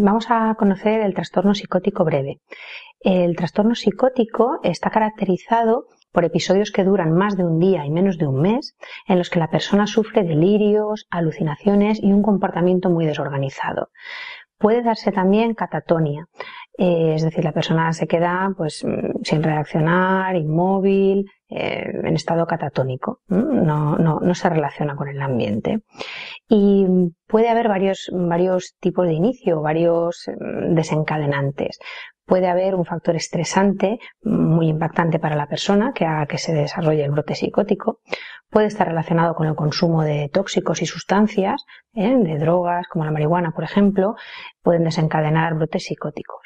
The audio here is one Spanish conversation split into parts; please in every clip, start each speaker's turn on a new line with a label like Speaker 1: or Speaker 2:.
Speaker 1: vamos a conocer el trastorno psicótico breve. El trastorno psicótico está caracterizado por episodios que duran más de un día y menos de un mes, en los que la persona sufre delirios, alucinaciones y un comportamiento muy desorganizado. Puede darse también catatonia, eh, es decir, la persona se queda pues mm, sin reaccionar, inmóvil, eh, en estado catatónico. No, no, no, se relaciona con el ambiente. Y puede haber varios, varios tipos de inicio, varios mm, desencadenantes. Puede haber un factor estresante mm, muy impactante para la persona que haga que se desarrolle el brote psicótico. Puede estar relacionado con el consumo de tóxicos y sustancias, ¿eh? de drogas como la marihuana, por ejemplo, pueden desencadenar brotes psicóticos.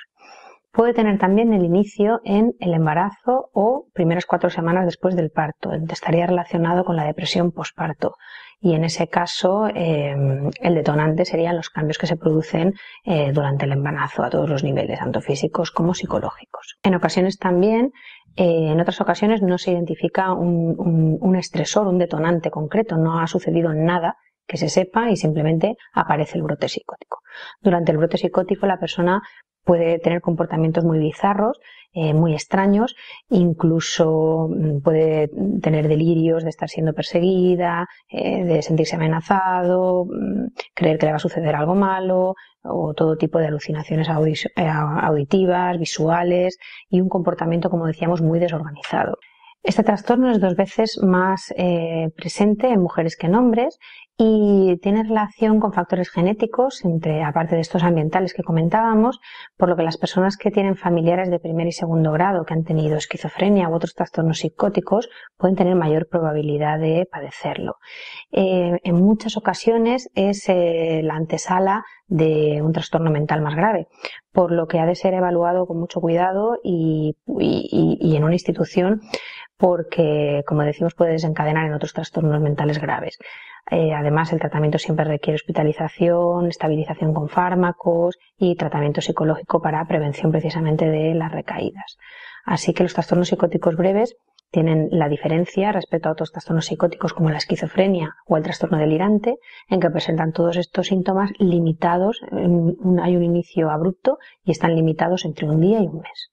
Speaker 1: Puede tener también el inicio en el embarazo o primeras cuatro semanas después del parto. Estaría relacionado con la depresión posparto. Y en ese caso, em, el detonante serían los cambios que se producen eh, durante el embarazo a todos los niveles, tanto físicos como psicológicos. En ocasiones también, eh, en otras ocasiones no se identifica un estresor, un detonante concreto, no ha sucedido nada que se sepa y simplemente aparece el brote psicótico. Durante el brote psicótico la persona puede tener comportamientos muy bizarros, eh, muy extraños, incluso mm, puede tener delirios de estar siendo perseguida, eh, de sentirse amenazado, mm, creer que le va a suceder algo malo, o todo tipo de alucinaciones eh, auditivas, visuales y un comportamiento, como decíamos, muy desorganizado. Este trastorno es dos veces más presente en mujeres que en hombres y tiene relación con factores genéticos, entre aparte de estos ambientales que comentábamos, por lo que las personas que tienen familiares de primer y segundo grado que han tenido esquizofrenia u otros trastornos psicóticos pueden tener mayor probabilidad de padecerlo. Eh, en muchas ocasiones es eh, la antesala de un trastorno mental más grave, por lo que ha de ser evaluado con mucho cuidado y en una institución porque, como decimos, puede desencadenar en otros trastornos mentales graves. Eh, además, el tratamiento siempre requiere hospitalización, estabilización con fármacos y tratamiento psicológico para prevención precisamente de las recaídas. Así que los trastornos psicóticos breves tienen la diferencia respecto a otros trastornos psicóticos como la esquizofrenia o el trastorno delirante, en que presentan todos estos síntomas limitados, hay un inicio abrupto y están limitados entre un día y un mes.